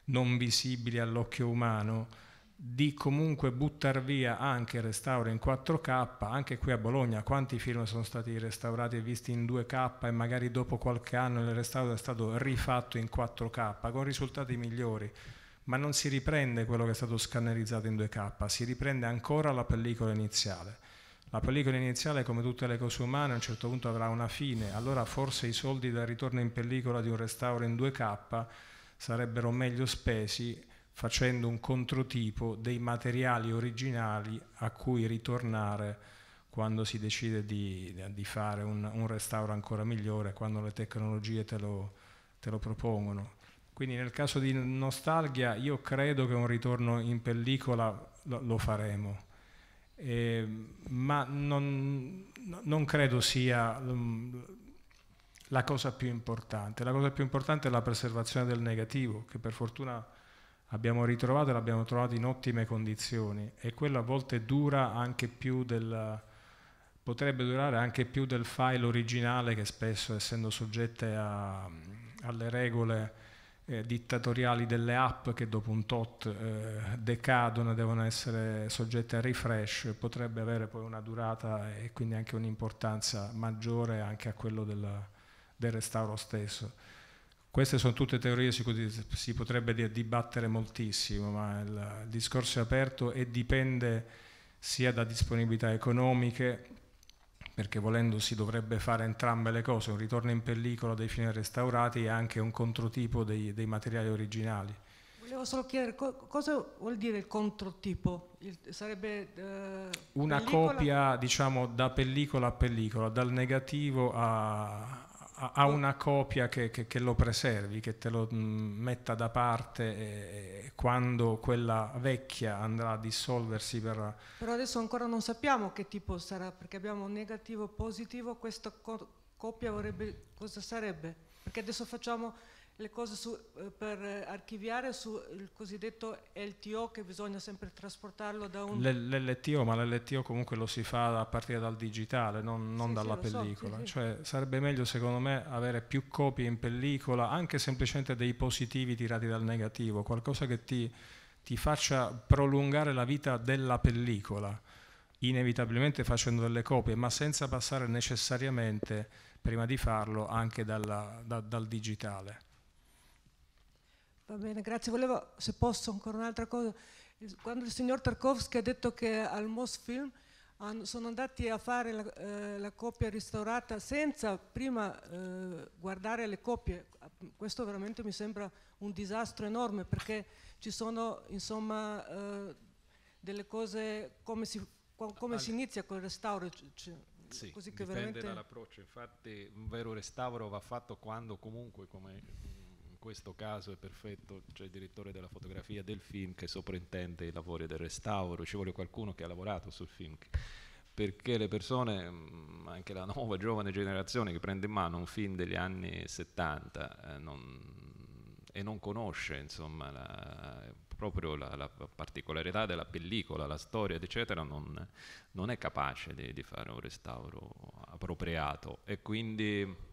non visibili all'occhio umano, di comunque buttare via anche il restauro in 4K, anche qui a Bologna quanti film sono stati restaurati e visti in 2K e magari dopo qualche anno il restauro è stato rifatto in 4K con risultati migliori, ma non si riprende quello che è stato scannerizzato in 2K, si riprende ancora la pellicola iniziale. La pellicola iniziale, come tutte le cose umane, a un certo punto avrà una fine, allora forse i soldi del ritorno in pellicola di un restauro in 2K sarebbero meglio spesi facendo un controtipo dei materiali originali a cui ritornare quando si decide di, di fare un, un, restauro ancora migliore, quando le tecnologie te lo, te lo propongono. Quindi nel caso di nostalgia io credo che un ritorno in pellicola lo, lo faremo, eh, ma non, non, credo sia um, la cosa più importante. La cosa più importante è la preservazione del negativo, che per fortuna abbiamo ritrovato e l'abbiamo trovato in ottime condizioni e quello a volte dura anche più del potrebbe durare anche più del file originale che spesso essendo soggette a, alle regole eh, dittatoriali delle app che dopo un tot eh, decadono devono essere soggette a refresh potrebbe avere poi una durata e quindi anche un'importanza maggiore anche a quello del, del restauro stesso. Queste sono tutte teorie su cui si potrebbe dibattere moltissimo, ma il discorso è aperto e dipende sia da disponibilità economiche, perché volendo si dovrebbe fare entrambe le cose, un ritorno in pellicola dei film restaurati e anche un controtipo dei, dei materiali originali. Volevo solo chiedere co cosa vuol dire il controtipo? Il, sarebbe eh, una pellicola? copia, diciamo, da pellicola a pellicola, dal negativo a, ha una copia che, che, che, lo preservi, che te lo mm, metta da parte e, quando quella vecchia andrà a dissolversi per... Però adesso ancora non sappiamo che tipo sarà, perché abbiamo un negativo positivo, questa co- copia vorrebbe, cosa sarebbe? Perché adesso facciamo le cose su, eh, per archiviare sul cosiddetto LTO che bisogna sempre trasportarlo da un... L'LTO, ma l'LTO comunque lo si fa a partire dal digitale, non, non sì, dalla sì, pellicola. So, sì, cioè sarebbe meglio secondo me avere più copie in pellicola, anche semplicemente dei positivi tirati dal negativo, qualcosa che ti, ti faccia prolungare la vita della pellicola, inevitabilmente facendo delle copie, ma senza passare necessariamente prima di farlo anche dalla, da, dal digitale. Va bene, grazie. Volevo, se posso, ancora un'altra cosa. Quando il signor Tarkovsky ha detto che al Mosfilm sono andati a fare la, eh, la copia restaurata senza prima eh, guardare le copie. Questo veramente mi sembra un disastro enorme perché ci sono insomma eh, delle cose come si, come si inizia col restauro. Cioè, sì, così che dipende veramente... dall'approccio, infatti un vero restauro va fatto quando comunque, come questo caso è perfetto, c'è cioè il direttore della fotografia del film che soprintende i lavori del restauro, ci vuole qualcuno che ha lavorato sul film, perché le persone, mm, anche la nuova giovane generazione che prende in mano un film degli anni 70 eh, non, e non conosce insomma, la, proprio la, la, particolarità della pellicola, la storia, eccetera, non, non è capace di, di fare un restauro appropriato e quindi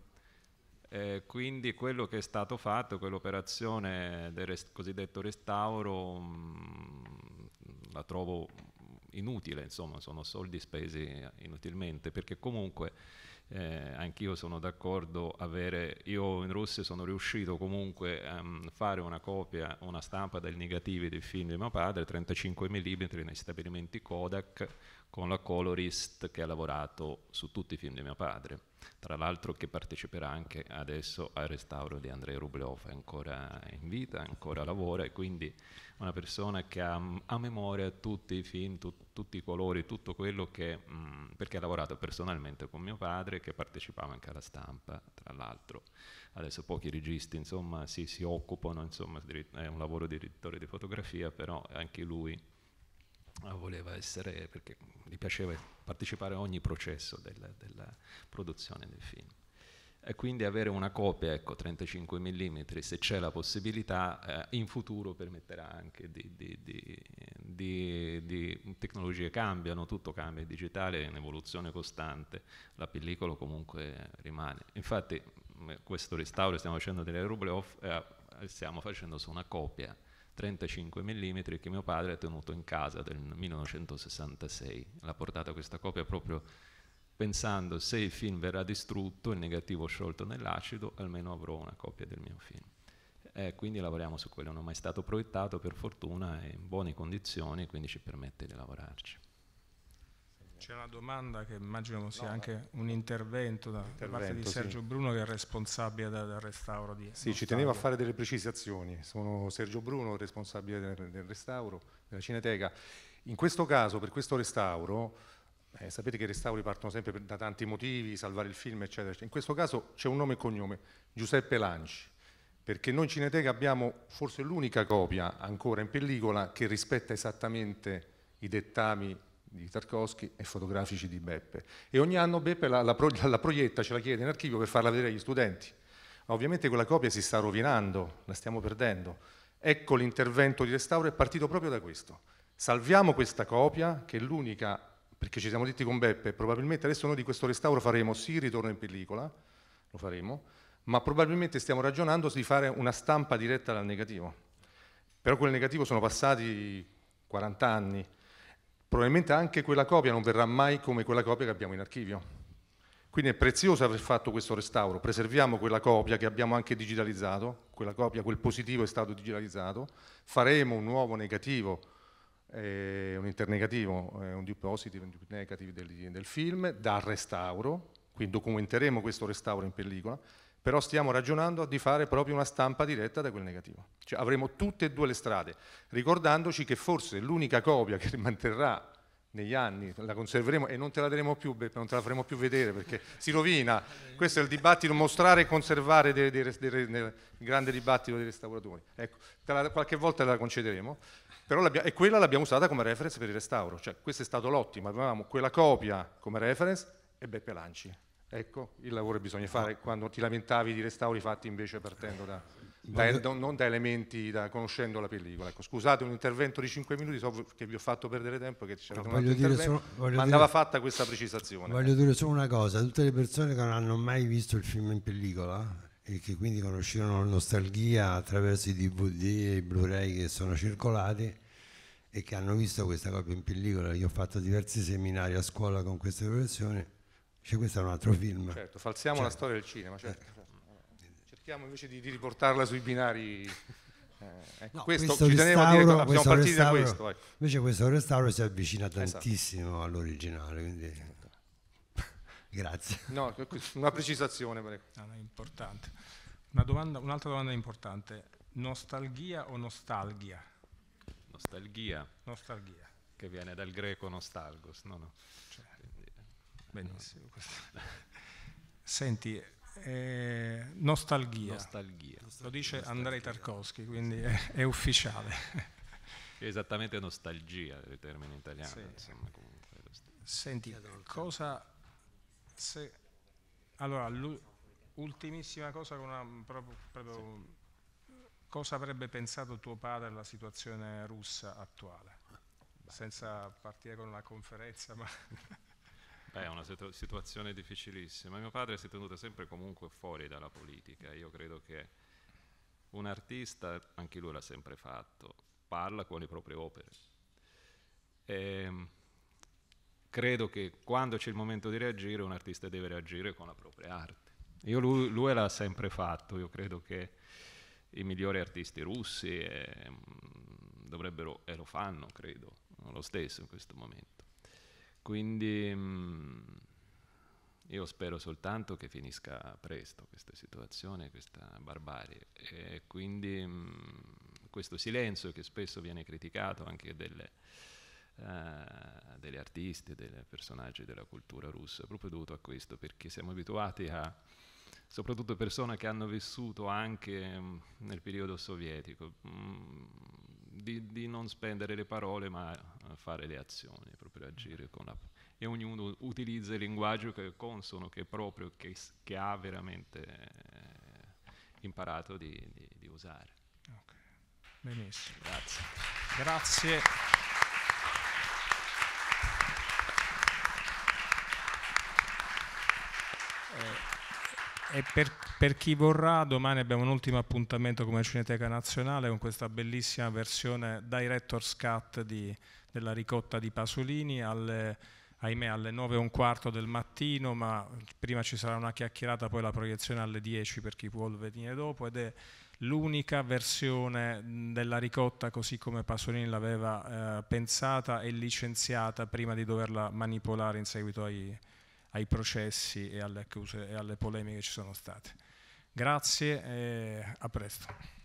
eh, quindi quello che è stato fatto, quell'operazione del rest cosiddetto restauro, mh, mm, la trovo inutile, insomma, sono soldi spesi inutilmente, perché comunque eh, anch'io sono d'accordo avere, io in Russia sono riuscito comunque a um, ehm, fare una copia, una stampa del negativo del film di mio padre, 35 mm nei stabilimenti Kodak, con la colorist che ha lavorato su tutti i film di mio padre, tra l'altro che parteciperà anche adesso al restauro di Andrei Rublev, è ancora in vita, ancora lavora e quindi una persona che ha a memoria tutti i film, tu, tutti i colori, tutto quello che... Mh, mm, perché ha lavorato personalmente con mio padre che partecipava anche alla stampa, tra l'altro. Adesso pochi registi insomma, si, si occupano, insomma, è un lavoro di direttore di fotografia, però anche lui Ah, voleva essere, perché gli piaceva partecipare a ogni processo della, della produzione del film. E quindi avere una copia, ecco, 35 mm, se c'è la possibilità, eh, in futuro permetterà anche di, di, di, di, tecnologie cambiano, tutto cambia, il digitale è in evoluzione costante, la pellicola comunque rimane. Infatti questo restauro stiamo facendo delle ruble off, eh, stiamo facendo su una copia 35 mm che mio padre ha tenuto in casa del 1966. L'ha portata questa copia proprio pensando se il film verrà distrutto, il negativo sciolto nell'acido, almeno avrò una copia del mio film. Eh, quindi lavoriamo su quello, non è mai stato proiettato per fortuna, è in buone condizioni, quindi ci permette di lavorarci. C'è una domanda che immagino sia no, anche un intervento da intervento, parte di Sergio sì. Bruno che è responsabile del, del restauro di... Sì, ci tenevo a fare delle precisazioni. Sono Sergio Bruno, responsabile del, del restauro della Cineteca. In questo caso, per questo restauro, eh, sapete che i restauri partono sempre da tanti motivi, salvare il film, eccetera. In questo caso c'è un nome e cognome, Giuseppe Lanci perché noi in Cineteca abbiamo forse l'unica copia ancora in pellicola che rispetta esattamente i dettami di Tarkovsky e fotografici di Beppe. E ogni anno Beppe la, la, pro, la proietta, ce la chiede in archivio per farla vedere agli studenti. Ma ovviamente quella copia si sta rovinando, la stiamo perdendo. Ecco l'intervento di restauro è partito proprio da questo. Salviamo questa copia che è l'unica, perché ci siamo detti con Beppe, probabilmente adesso noi di questo restauro faremo sì ritorno in pellicola, lo faremo, ma probabilmente stiamo ragionando di fare una stampa diretta dal negativo. Però quel negativo sono passati 40 anni, Probabilmente anche quella copia non verrà mai come quella copia che abbiamo in archivio. Quindi è prezioso aver fatto questo restauro, preserviamo quella copia che abbiamo anche digitalizzato, quella copia, quel positivo è stato digitalizzato, faremo un nuovo negativo, eh, un internegativo, eh, un due positive, un due negative del, del film, da restauro, quindi documenteremo questo restauro in pellicola però stiamo ragionando di fare proprio una stampa diretta da quel negativo. Cioè avremo tutte e due le strade, ricordandoci che forse l'unica copia che manterrà negli anni, la conserveremo e non te la daremo più, non te la faremo più vedere perché si rovina. Questo è il dibattito, mostrare e conservare del, del, del, del grande dibattito dei restauratori. Ecco, la, qualche volta la concederemo, e quella l'abbiamo usata come reference per il restauro, cioè questo è stato l'ottimo, avevamo quella copia come reference e Beppe Lanci. Ecco il lavoro bisogna fare ah. quando ti lamentavi di restauri fatti invece partendo da, da, da non da elementi, da, conoscendo la pellicola. Ecco, scusate un intervento di 5 minuti, so che vi ho fatto perdere tempo, che no, voglio dire solo, voglio ma andava fatta questa precisazione. Voglio dire solo una cosa, tutte le persone che non hanno mai visto il film in pellicola e che quindi conoscevano Nostalgia attraverso i DVD e i Blu-ray che sono circolati, e che hanno visto questa copia in pellicola, io ho fatto diversi seminari a scuola con queste persone, cioè, questo è un altro film. Certo, falsiamo certo. la storia del cinema. Certo. Certo. Cerchiamo invece di, di, riportarla sui binari. Eh, ecco, no, questo, questo ci tenevo a dire siamo questo partiti da questo. Ecco. Invece questo restauro si avvicina esatto. tantissimo esatto. all'originale, quindi... Certo. grazie. No, una precisazione. Prego. No, importante. Una domanda, un'altra domanda importante. Nostalgia o nostalgia? Nostalgia. Nostalgia. Che viene dal greco nostalgos, no, no. Cioè. Benissimo. Senti, eh, nostalgia. nostalgia. Lo dice nostalgia. Andrei Tarkovsky, quindi è, è ufficiale. esattamente nostalgia, il termine italiano. Sì. Insomma, Senti, cosa... Se, allora, ultimissima cosa, una, proprio, proprio, sì. cosa avrebbe pensato tuo padre alla situazione russa attuale? Beh. Senza partire con una conferenza, ma... È una situ situazione difficilissima. Mio padre si è tenuto sempre comunque fuori dalla politica. Io credo che un artista, anche lui l'ha sempre fatto, parla con le proprie opere. E ehm, credo che quando c'è il momento di reagire, un artista deve reagire con la propria arte. Io lui, lui l'ha sempre fatto, io credo che i migliori artisti russi eh, dovrebbero, e lo fanno, credo, lo stesso in questo momento. Quindi mh, mm, io spero soltanto che finisca presto questa situazione, questa barbarie. E quindi mh, mm, questo silenzio che spesso viene criticato anche delle, uh, degli artisti, dei personaggi della cultura russa, è proprio dovuto a questo, perché siamo abituati a soprattutto persone che hanno vissuto anche mm, nel periodo sovietico, di, di, non spendere le parole ma fare le azioni, proprio agire con la... E ognuno utilizza il linguaggio che è consono, che è proprio, che, che ha veramente eh, imparato di, di, di usare. Okay. Benissimo. Grazie. Grazie. Eh e per, per, chi vorrà, domani abbiamo un ultimo appuntamento come Cineteca Nazionale con questa bellissima versione Director's Cut di, della ricotta di Pasolini alle, ahimè alle 9 e un quarto del mattino, ma prima ci sarà una chiacchierata, poi la proiezione alle 10 per chi vuole venire dopo ed è l'unica versione della ricotta così come Pasolini l'aveva eh, pensata e licenziata prima di doverla manipolare in seguito ai, ai processi e alle accuse e alle polemiche che ci sono state. Grazie e a presto.